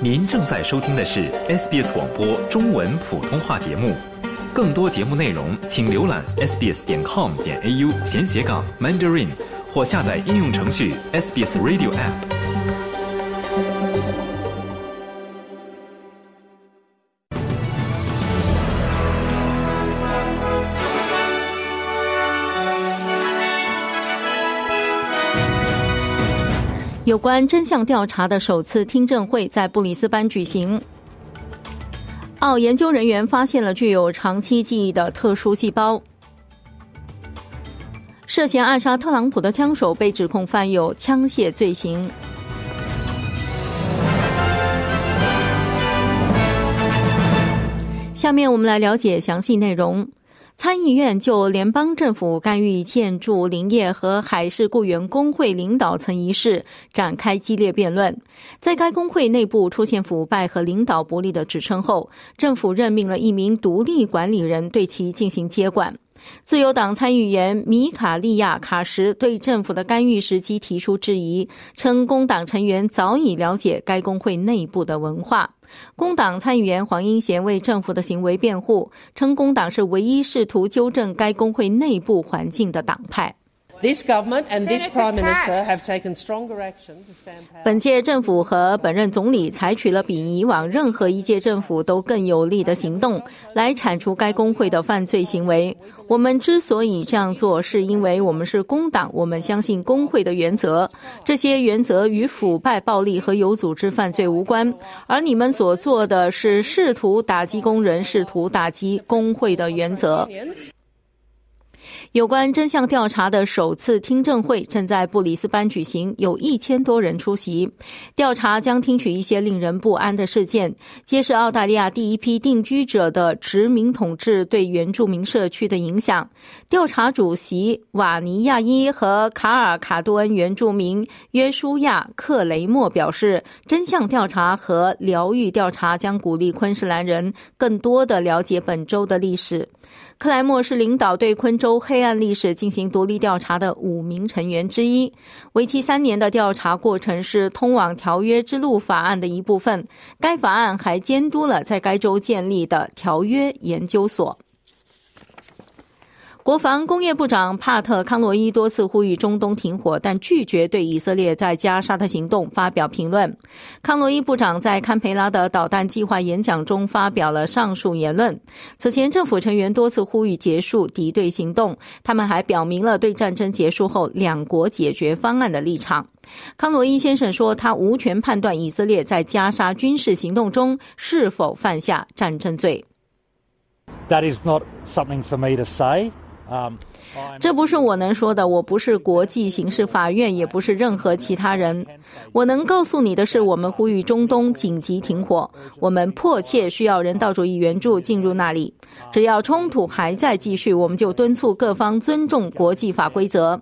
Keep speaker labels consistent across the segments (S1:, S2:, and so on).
S1: 您正在收听的是 SBS 广播中文普通话节目，更多节目内容请浏览 sbs.com.au/mandarin 或下载应用程序 SBS Radio App。有关真相调查的首次听证会在布里斯班举行。澳研究人员发现了具有长期记忆的特殊细胞。涉嫌暗杀特朗普的枪手被指控犯有枪械罪行。下面我们来了解详细内容。参议院就联邦政府干预建筑、林业和海事雇员工会领导层一事展开激烈辩论。在该工会内部出现腐败和领导不力的指称后，政府任命了一名独立管理人对其进行接管。自由党参议员米卡利亚·卡什对政府的干预时机提出质疑，称工党成员早已了解该工会内部的文化。工党参议员黄英贤为政府的行为辩护，称工党是唯一试图纠正该工会内部环境的党派。本届政府和本任总理采取了比以往任何一届政府都更有力的行动，来铲除该工会的犯罪行为。我们之所以这样做，是因为我们是工党，我们相信工会的原则。这些原则与腐败、暴力和有组织犯罪无关，而你们所做的是试图打击工人，试图打击工会的原则。有关真相调查的首次听证会正在布里斯班举行，有一千多人出席。调查将听取一些令人不安的事件，揭示澳大利亚第一批定居者的殖民统治对原住民社区的影响。调查主席瓦尼亚伊和卡尔卡多恩原住民约书亚克雷默表示，真相调查和疗愈调查将鼓励昆士兰人更多的了解本州的历史。克莱默是领导对昆州黑暗历史进行独立调查的五名成员之一。为期三年的调查过程是通往《条约之路》法案的一部分。该法案还监督了在该州建立的条约研究所。国防工业部长帕特·康罗伊多次呼吁中东停火，但拒绝对以色列在加沙的行动发表评论。康罗伊部长在堪培拉的导弹计划演讲中发表了上述言论。此前，政府成员多次呼吁结束敌对行动，他们还表明了对战争结束后两国解决方案的立场。康罗伊先生说：“他无权判断以色列在加沙军事行动中是否犯下战争罪。” That is not something for me to say. 这不是我能说的，我不是国际刑事法院，也不是任何其他人。我能告诉你的是，我们呼吁中东紧急停火，我们迫切需要人道主义援助进入那里。只要冲突还在继续，我们就敦促各方尊重国际法规则。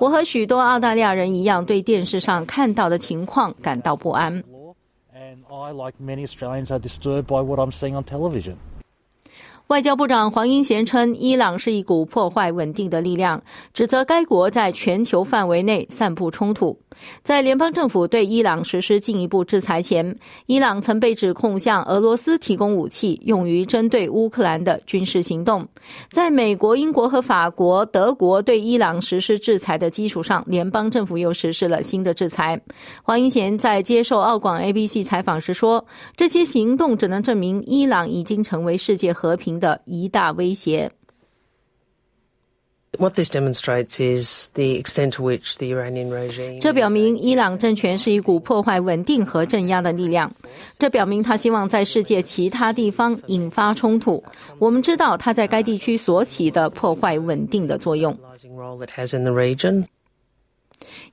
S1: 我和许多澳大利亚人一样，对电视上看到的情况感到不安。外交部长黄英贤称，伊朗是一股破坏稳定的力量，指责该国在全球范围内散布冲突。在联邦政府对伊朗实施进一步制裁前，伊朗曾被指控向俄罗斯提供武器，用于针对乌克兰的军事行动。在美国、英国和法国、德国对伊朗实施制裁的基础上，联邦政府又实施了新的制裁。黄英贤在接受澳广 ABC 采访时说，这些行动只能证明伊朗已经成为世界和平。的一大威胁。What this demonstrates is the extent to which the Iranian regime 这表明伊朗政权是一股破坏稳定和镇压的力量。这表明他希望在世界其他地方引发冲突。我们知道他在该地区所起的破坏稳定的作用。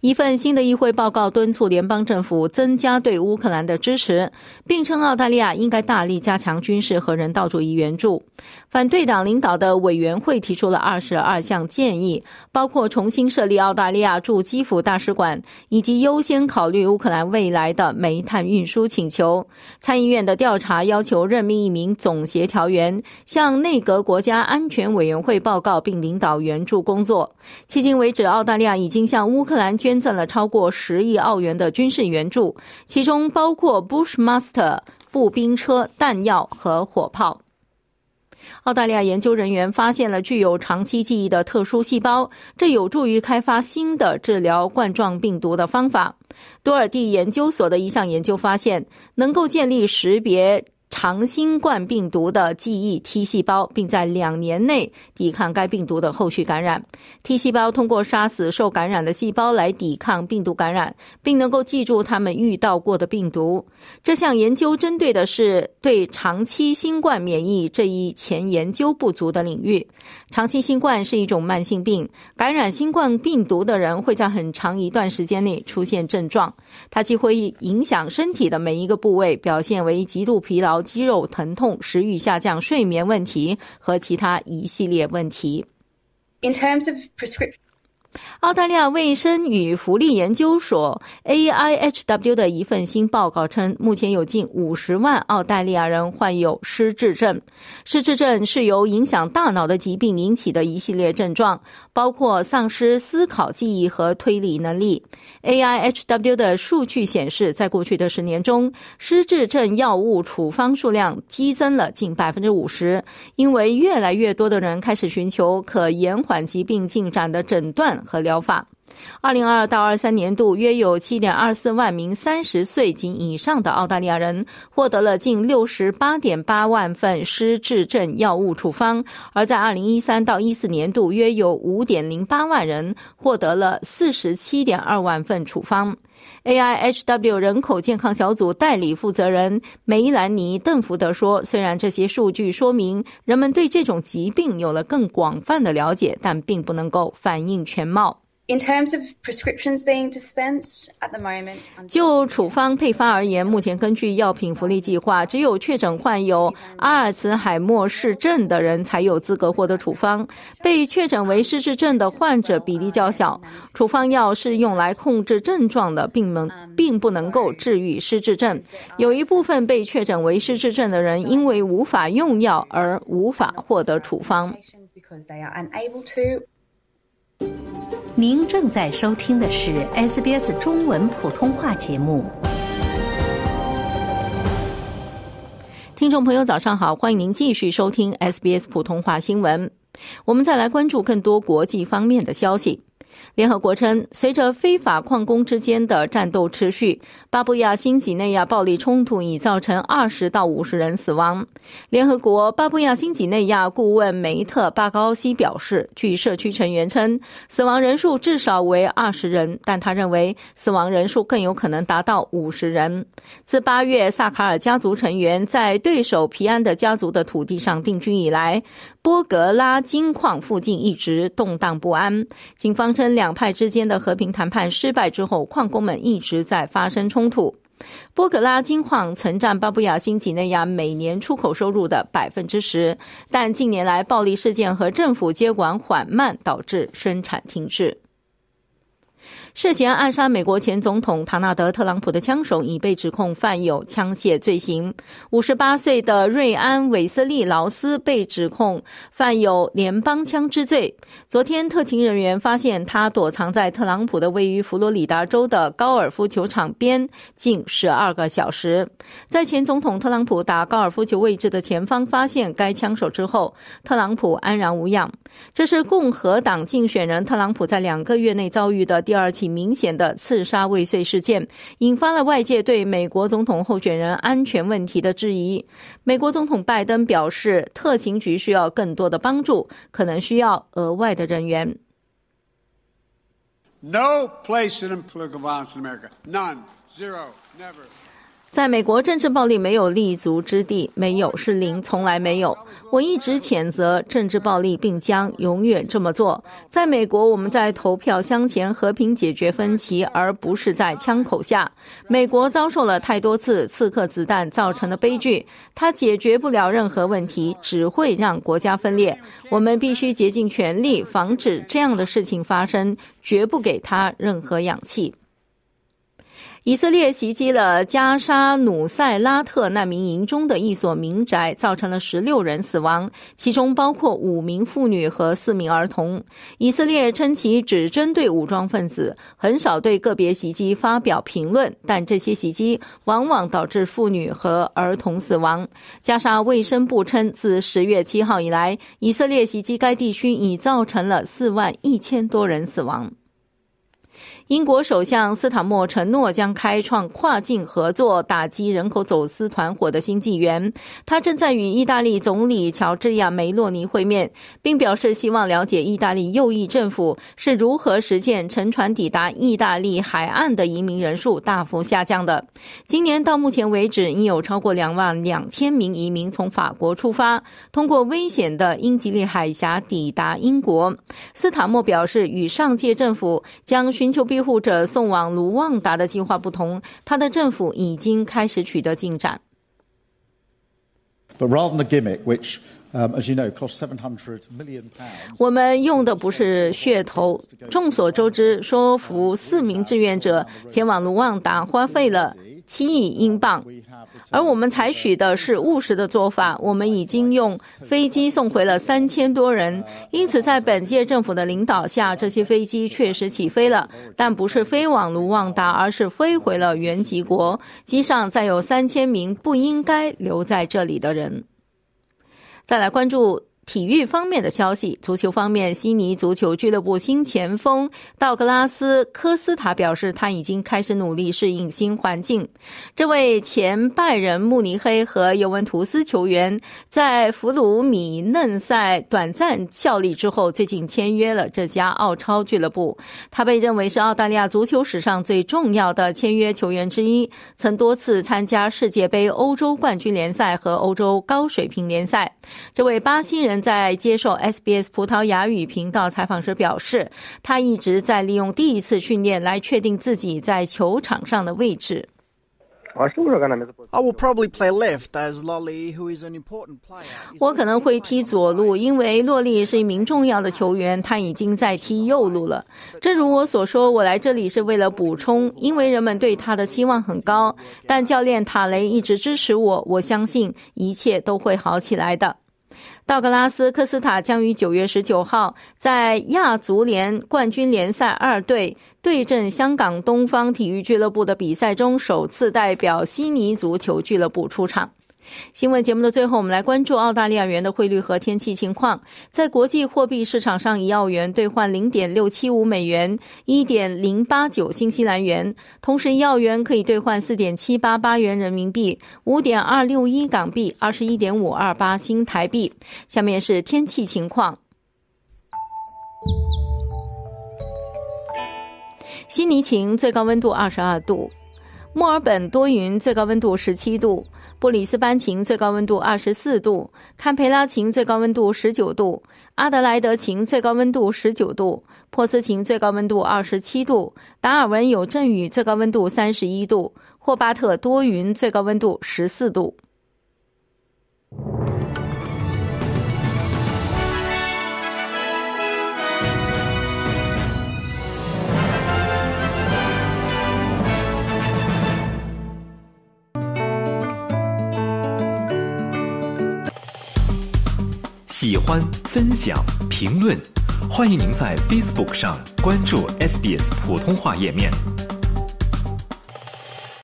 S1: 一份新的议会报告敦促联邦政府增加对乌克兰的支持，并称澳大利亚应该大力加强军事和人道主义援助。反对党领导的委员会提出了二十二项建议，包括重新设立澳大利亚驻基辅大使馆，以及优先考虑乌克兰未来的煤炭运输请求。参议院的调查要求任命一名总协调员，向内阁国家安全委员会报告并领导援助工作。迄今为止，澳大利亚已经向乌克兰捐。捐赠了超过十亿澳元的军事援助，其中包括 Bushmaster 步兵车、弹药和火炮。澳大利亚研究人员发现了具有长期记忆的特殊细胞，这有助于开发新的治疗冠状病毒的方法。多尔蒂研究所的一项研究发现，能够建立识别。长新冠病毒的记忆 T 细胞，并在两年内抵抗该病毒的后续感染。T 细胞通过杀死受感染的细胞来抵抗病毒感染，并能够记住他们遇到过的病毒。这项研究针对的是对长期新冠免疫这一前研究不足的领域。长期新冠是一种慢性病，感染新冠病毒的人会在很长一段时间内出现症状，它既会影影响身体的每一个部位，表现为极度疲劳。肌肉疼痛、食欲下降、睡眠问题和其他一系列问题。In terms of prescription，澳大利亚卫生与福利研究所 （AIHW） 的一份新报告称，目前有近五十万澳大利亚人患有失智症。失智症是由影响大脑的疾病引起的一系列症状。包括丧失思考、记忆和推理能力。AIHW 的数据显示，在过去的十年中，失智症药物处方数量激增了近百分之五十，因为越来越多的人开始寻求可延缓疾病进展的诊断和疗法。二零二到二三年度，约有七点二四万名三十岁及以上的澳大利亚人获得了近六十八点八万份失智症药物处方；而在二零一三到一四年度，约有五点零八万人获得了四十七点二万份处方。A I H W 人口健康小组代理负责人梅兰妮·邓福德说：“虽然这些数据说明人们对这种疾病有了更广泛的了解，但并不能够反映全貌。” in terms of prescriptions being dispense d at the moment 就处方配方而言目前根据药品福利计划只有确诊患有阿尔茨海默氏症的人才有资格获得处方被确诊为失智症的患者比例较小处方药是用来控制症状的并能并不能够治愈失智症有一部分被确诊为失智症的人因为无法用药而无法获得处方您正在收听的是 SBS 中文普通话节目。听众朋友，早上好，欢迎您继续收听 SBS 普通话新闻。我们再来关注更多国际方面的消息。联合国称，随着非法矿工之间的战斗持续，巴布亚新几内亚暴力冲突已造成二十到五十人死亡。联合国巴布亚新几内亚顾问梅特巴高西表示，据社区成员称，死亡人数至少为二十人，但他认为死亡人数更有可能达到五十人。自八月萨卡尔家族成员在对手皮安的家族的土地上定居以来。波格拉金矿附近一直动荡不安。警方称，两派之间的和平谈判失败之后，矿工们一直在发生冲突。波格拉金矿曾占巴布亚新几内亚每年出口收入的百分之十，但近年来暴力事件和政府接管缓慢导致生产停滞。涉嫌暗杀美国前总统唐纳德·特朗普的枪手已被指控犯有枪械罪行。五十八岁的瑞安·韦斯利·劳斯被指控犯有联邦枪支罪。昨天，特勤人员发现他躲藏在特朗普的位于佛罗里达州的高尔夫球场边近十二个小时，在前总统特朗普打高尔夫球位置的前方发现该枪手之后，特朗普安然无恙。这是共和党竞选人特朗普在两个月内遭遇的第二起。明显的刺杀未遂事件，引发了外界对美国总统候选人安全问题的质疑。美国总统拜登表示，特勤局需要更多的帮助，可能需要额外的人员。在美国，政治暴力没有立足之地，没有是零，从来没有。我一直谴责政治暴力，并将永远这么做。在美国，我们在投票箱前和平解决分歧，而不是在枪口下。美国遭受了太多次刺客子弹造成的悲剧，它解决不了任何问题，只会让国家分裂。我们必须竭尽全力防止这样的事情发生，绝不给他任何氧气。以色列袭击了加沙努塞拉特难民营中的一所民宅，造成了十六人死亡，其中包括五名妇女和四名儿童。以色列称其只针对武装分子，很少对个别袭击发表评论，但这些袭击往往导致妇女和儿童死亡。加沙卫生部称，自十月七号以来，以色列袭击该地区已造成了四万一千多人死亡。英国首相斯塔默承诺将开创跨境合作打击人口走私团伙的新纪元。他正在与意大利总理乔治亚梅洛尼会面，并表示希望了解意大利右翼政府是如何实现乘船抵达意大利海岸的移民人数大幅下降的。今年到目前为止，已有超过两万两千名移民从法国出发，通过危险的英吉利海峡抵达英国。斯塔默表示，与上届政府将寻求并。护者送往卢旺达的计划不同，他的政府已经开始取得进展。我们用的不是噱头。众所周知，说服四名志愿者前往卢旺达花费了。七亿英镑，而我们采取的是务实的做法。我们已经用飞机送回了三千多人，因此在本届政府的领导下，这些飞机确实起飞了，但不是飞往卢旺达，而是飞回了原籍国。机上载有三千名不应该留在这里的人。再来关注。体育方面的消息，足球方面，悉尼足球俱乐部新前锋道格拉斯·科斯塔表示，他已经开始努力适应新环境。这位前拜仁慕尼黑和尤文图斯球员，在弗鲁米嫩塞短暂效力之后，最近签约了这家澳超俱乐部。他被认为是澳大利亚足球史上最重要的签约球员之一，曾多次参加世界杯、欧洲冠军联赛和欧洲高水平联赛。这位巴西人。在接受 SBS 葡萄牙语频道采访时表示，他一直在利用第一次训练来确定自己在球场上的位置。我可能会踢左路，因为洛利是一名重要的球员，他已经在踢右路了。正如我所说，我来这里是为了补充，因为人们对他的期望很高。但教练塔雷一直支持我，我相信一切都会好起来的。道格拉斯·科斯塔将于九月十九号在亚足联冠军联赛二队对阵香港东方体育俱乐部的比赛中，首次代表悉尼足球俱乐部出场。新闻节目的最后，我们来关注澳大利亚元的汇率和天气情况。在国际货币市场上，一澳元兑换零点六七五美元，一点零八九新西兰元。同时，一澳元可以兑换四点七八八元人民币，五点二六一港币，二十一点五二八新台币。下面是天气情况：悉尼晴，最高温度二十二度。墨尔本多云，最高温度十七度；布里斯班晴，最高温度二十四度；堪培拉晴，最高温度十九度；阿德莱德晴，最高温度十九度；珀斯晴，最高温度二十七度；达尔文有阵雨，最高温度三十一度；霍巴特多云，最高温度十四度。喜欢、分享、评论，欢迎您在 Facebook 上关注 SBS 普通话页面。